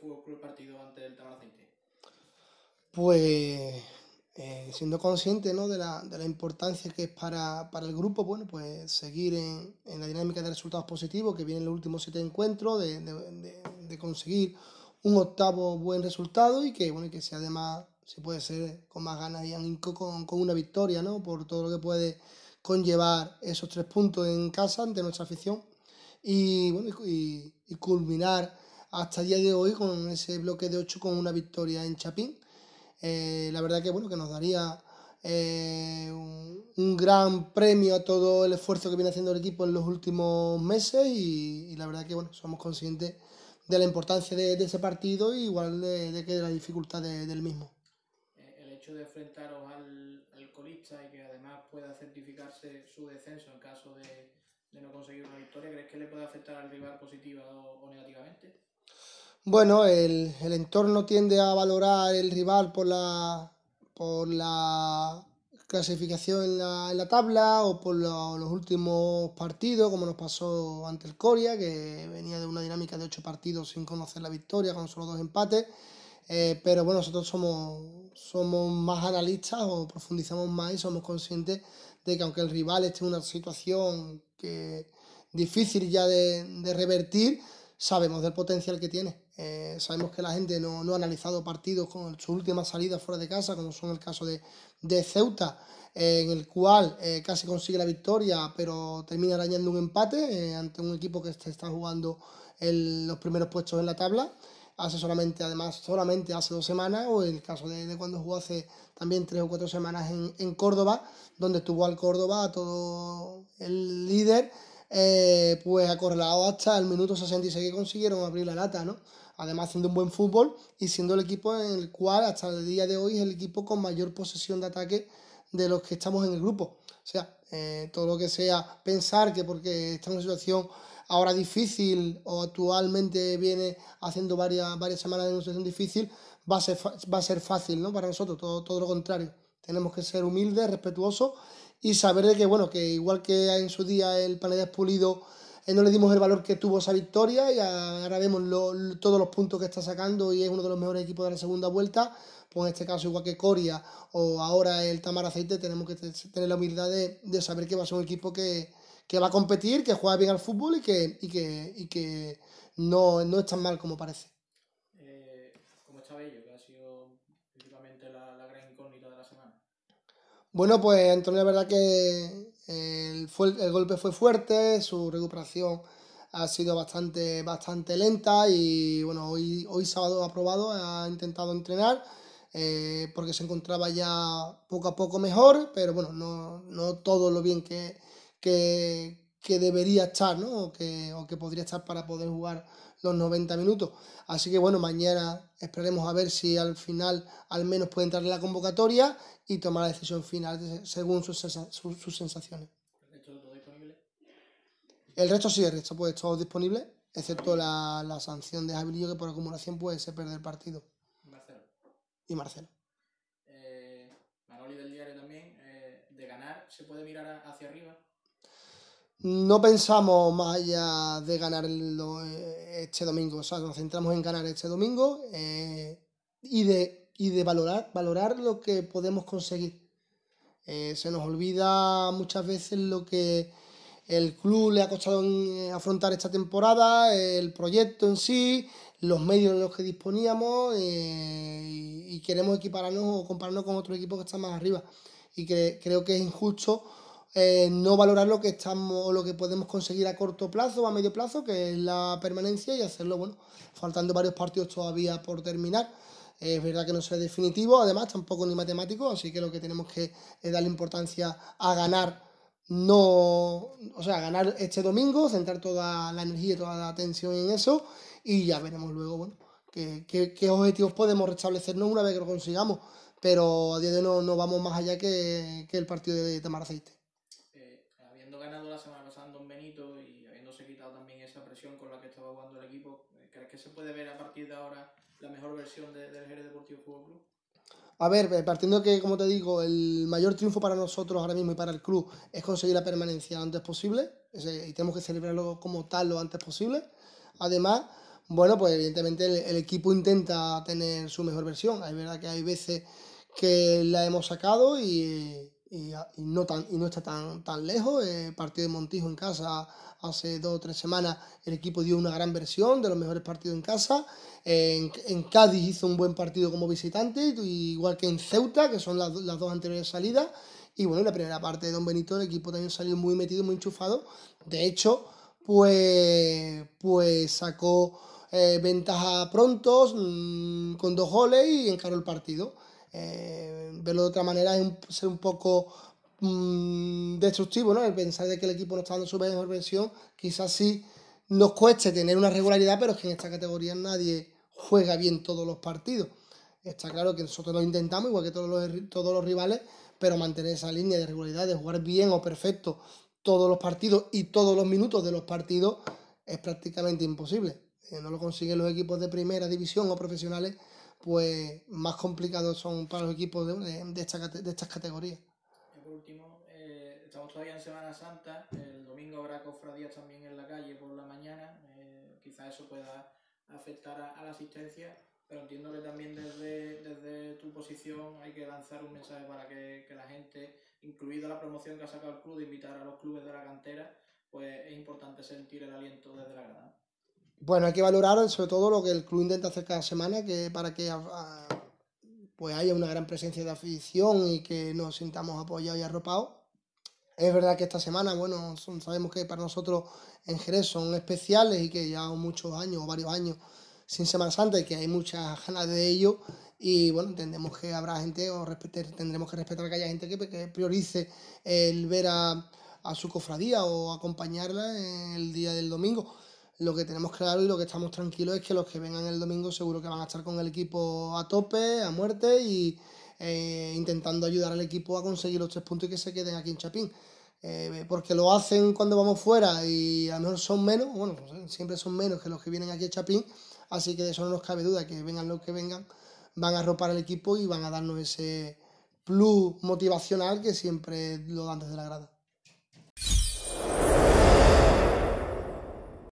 Fútbol el partido ante el Pues eh, siendo consciente de, la, importancia que es para, el grupo, bueno, pues seguir en, la dinámica de resultados positivos que vienen los últimos siete encuentros, de, conseguir un octavo buen resultado y que, bueno, y que sea además, se puede ser, con más ganas y con, con una victoria, ¿no? Por todo lo que puede conllevar esos tres puntos en casa ante nuestra afición y, bueno, y culminar hasta el día de hoy con ese bloque de 8 con una victoria en Chapín. Eh, la verdad que bueno, que nos daría eh, un, gran premio a todo el esfuerzo que viene haciendo el equipo en los últimos meses y, la verdad que bueno, somos conscientes de la importancia de, ese partido y igual de, que de la dificultad del mismo. Eh, el hecho de enfrentaros al, al, colista y que además pueda certificarse su descenso en caso de, no conseguir una victoria, ¿crees que le puede afectar al rival positiva o negativamente? bueno, el, entorno tiende a valorar el rival por la, por la clasificación en la, tabla o por los últimos partidos, como nos pasó ante el Coria, que venía de una dinámica de ocho partidos sin conocer la victoria, con solo dos empates. Eh, pero bueno, nosotros somos, somos más analistas o profundizamos más y somos conscientes de que aunque el rival esté en una situación que difícil ya de revertir, sabemos del potencial que tiene. Eh, sabemos que la gente no, ha analizado partidos con su última salida fuera de casa, como son el caso de, Ceuta, eh, en el cual eh, casi consigue la victoria, pero termina arañando un empate ante un equipo que está jugando los primeros puestos en la tabla. Hace solamente, además, solamente hace dos semanas, o el caso de, cuando jugó hace también tres o cuatro semanas en, en Córdoba, donde estuvo al Córdoba a todo el líder eh, pues acorralado hasta el minuto 66 que consiguieron abrir la lata, ¿no? Además, haciendo un buen fútbol y siendo el equipo en el cual hasta el día de hoy es el equipo con mayor posesión de ataque de los que estamos en el grupo. O sea, eh, todo lo que sea pensar que porque está en una situación ahora difícil o actualmente viene haciendo varias, varias semanas de una situación difícil, va a ser, va a ser fácil, ¿no? Para nosotros, todo, todo lo contrario. Tenemos que ser humildes, respetuosos y saber de que, bueno, que igual que en su día el Paredes Pulido eh, no le dimos el valor que tuvo esa victoria y ahora vemos todos los puntos que está sacando y es uno de los mejores equipos de la segunda vuelta, pues en este caso igual que Coria o ahora el Tamar Aceite tenemos que tener la humildad de, saber que va a ser un equipo que, va a competir, que juega bien al fútbol y que, y que, que no, no es tan mal como parece. Eh, estaba Bueno, pues Antonio, la verdad que eh, el, el golpe fue fuerte, su recuperación ha sido bastante, bastante lenta y bueno, hoy, hoy sábado ha probado, ha intentado entrenar eh, porque se encontraba ya poco a poco mejor, pero bueno, no, todo lo bien que, que debería estar, ¿no? O que, podría estar para poder jugar los 90 minutos. Así que bueno, mañana esperaremos a ver si al final al menos puede entrar en la convocatoria y tomar la decisión final según sus, sensaciones. ¿El resto todo disponible? El resto sí, el resto pues todo disponible, excepto la, sanción de Javilillo, que por acumulación puede ser perder el partido. Marcelo. Y Marcelo. Eh, Manoli del diario también, eh, de ganar, ¿se puede mirar hacia arriba? no pensamos más allá de ganar eh, este domingo. O sea, nos centramos en ganar este domingo eh, y de, y de valorar, valorar lo que podemos conseguir. Eh, se nos olvida muchas veces lo que el club le ha costado afrontar esta temporada, el proyecto en sí, los medios en los que disponíamos y, queremos equipararnos o compararnos con otro equipo que está más arriba. Y que creo que es injusto eh, no valorar lo que estamos, lo que podemos conseguir a corto plazo o a medio plazo, que es la permanencia, y hacerlo, bueno, faltando varios partidos todavía por terminar. Eh, es verdad que no será definitivo, además tampoco ni matemático, así que lo que tenemos que darle importancia a ganar, no, o sea, ganar este domingo, centrar toda la energía y toda la atención en eso, y ya veremos luego, bueno, qué, objetivos podemos restablecernos una vez que lo consigamos, pero a día de hoy no, no vamos más allá que, el partido de, Tamar Aceite ganado la semana pasada en Don Benito y habiéndose quitado también esa presión con la que estaba jugando el equipo, eh, ¿crees que se puede ver a partir de ahora la mejor versión de, del Jerez Deportivo Fútbol A ver, eh, partiendo que, como te digo, el mayor triunfo para nosotros ahora mismo y para el club es conseguir la permanencia lo antes posible y tenemos que celebrarlo como tal lo antes posible. Además, bueno, pues evidentemente el, el equipo intenta tener su mejor versión. Es verdad que hay veces que la hemos sacado y, y, no, está tan, tan lejos. El eh, partido de Montijo en casa hace dos o tres semanas, el equipo dio una gran versión de los mejores partidos en casa. En, Cádiz hizo un buen partido como visitante, igual que en Ceuta, que son las, dos anteriores salidas. Y bueno, en la primera parte de Don Benito el equipo también salió muy metido, muy enchufado. De hecho, pues, pues sacó eh, ventaja pronto mm, con dos goles y encaró el partido. Eh, verlo de otra manera es un, ser un poco mm, destructivo, ¿no? El pensar de que el equipo no está dando su mejor versión, quizás sí nos cueste tener una regularidad, pero es que en esta categoría nadie juega bien todos los partidos. Está claro que nosotros lo intentamos, igual que todos todos los rivales, pero mantener esa línea de regularidad, de jugar bien o perfecto todos los partidos y todos los minutos de los partidos es prácticamente imposible. Eh, no lo consiguen los equipos de primera división o profesionales pues más complicados son para los equipos de, de, de estas categorías. por último, eh, estamos todavía en Semana Santa, el domingo habrá cofradías también en la calle por la mañana, eh, quizás eso pueda afectar a, la asistencia, pero entiendo que también desde, tu posición hay que lanzar un mensaje para que, la gente, incluida la promoción que ha sacado el club de invitar a los clubes de la cantera, pues es importante sentir el aliento desde la granada. Bueno, hay que valorar sobre todo lo que el club intenta hacer cada semana que para que ah, pues haya una gran presencia de afición y que nos sintamos apoyados y arropados. Es verdad que esta semana, bueno, sabemos que para nosotros en Jerez son especiales y que ya muchos años o varios años sin Semana Santa y que hay muchas ganas de ello. Y bueno, entendemos que habrá gente o tendremos que respetar que haya gente que, priorice el ver a, a, su cofradía o acompañarla el día del domingo lo que tenemos claro y lo que estamos tranquilos es que los que vengan el domingo seguro que van a estar con el equipo a tope, a muerte y eh, intentando ayudar al equipo a conseguir los tres puntos y que se queden aquí en Chapín. Eh, porque lo hacen cuando vamos fuera y a lo mejor son menos, bueno, pues, eh, siempre son menos que los que vienen aquí a Chapín, así que de eso no nos cabe duda, que vengan los que vengan, van a ropar al equipo y van a darnos ese plus motivacional que siempre lo dan desde la grada.